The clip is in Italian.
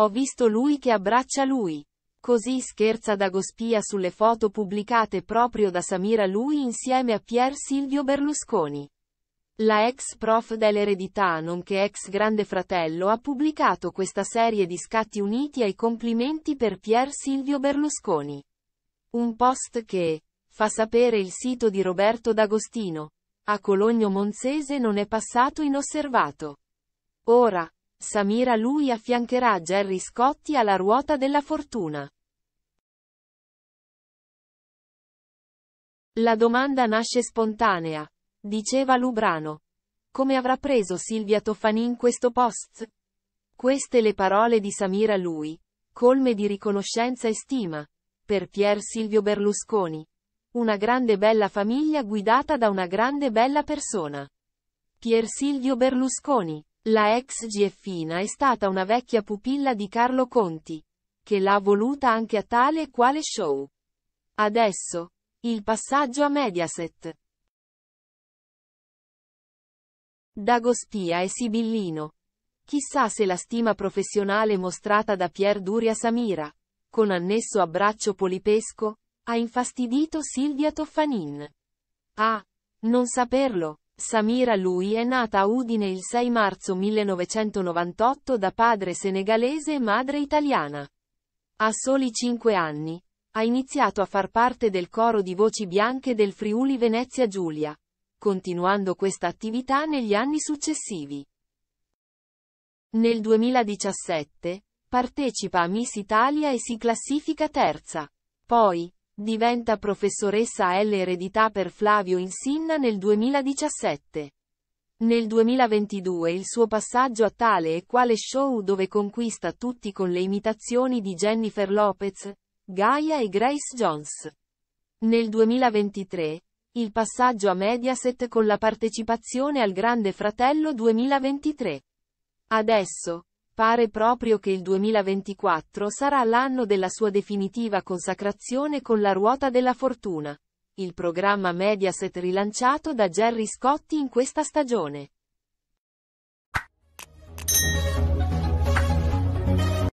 Ho visto lui che abbraccia lui. Così scherza Dagospia sulle foto pubblicate proprio da Samira lui insieme a Pier Silvio Berlusconi. La ex prof dell'eredità nonché ex grande fratello ha pubblicato questa serie di scatti uniti ai complimenti per Pier Silvio Berlusconi. Un post che, fa sapere il sito di Roberto D'Agostino, a Cologno Monzese non è passato inosservato. Ora, Samira lui affiancherà Gerry Scotti alla ruota della fortuna. La domanda nasce spontanea. Diceva Lubrano. Come avrà preso Silvia Toffanin questo post? Queste le parole di Samira lui, colme di riconoscenza e stima, per Pier Silvio Berlusconi. Una grande bella famiglia guidata da una grande bella persona. Pier Silvio Berlusconi. La ex GFina è stata una vecchia pupilla di Carlo Conti, che l'ha voluta anche a tale e quale show. Adesso, il passaggio a Mediaset. D'Agostia e Sibillino. Chissà se la stima professionale mostrata da Pier Duria Samira, con annesso abbraccio polipesco, ha infastidito Silvia Toffanin. Ah, non saperlo. Samira Lui è nata a Udine il 6 marzo 1998 da padre senegalese e madre italiana. A soli 5 anni. Ha iniziato a far parte del coro di voci bianche del Friuli Venezia Giulia, continuando questa attività negli anni successivi. Nel 2017, partecipa a Miss Italia e si classifica terza. Poi, Diventa professoressa a L eredità per Flavio Insinna nel 2017. Nel 2022 il suo passaggio a tale e quale show dove conquista tutti con le imitazioni di Jennifer Lopez, Gaia e Grace Jones. Nel 2023, il passaggio a Mediaset con la partecipazione al Grande Fratello 2023. Adesso, pare proprio che il 2024 sarà l'anno della sua definitiva consacrazione con la ruota della fortuna. Il programma Mediaset rilanciato da Jerry Scotti in questa stagione.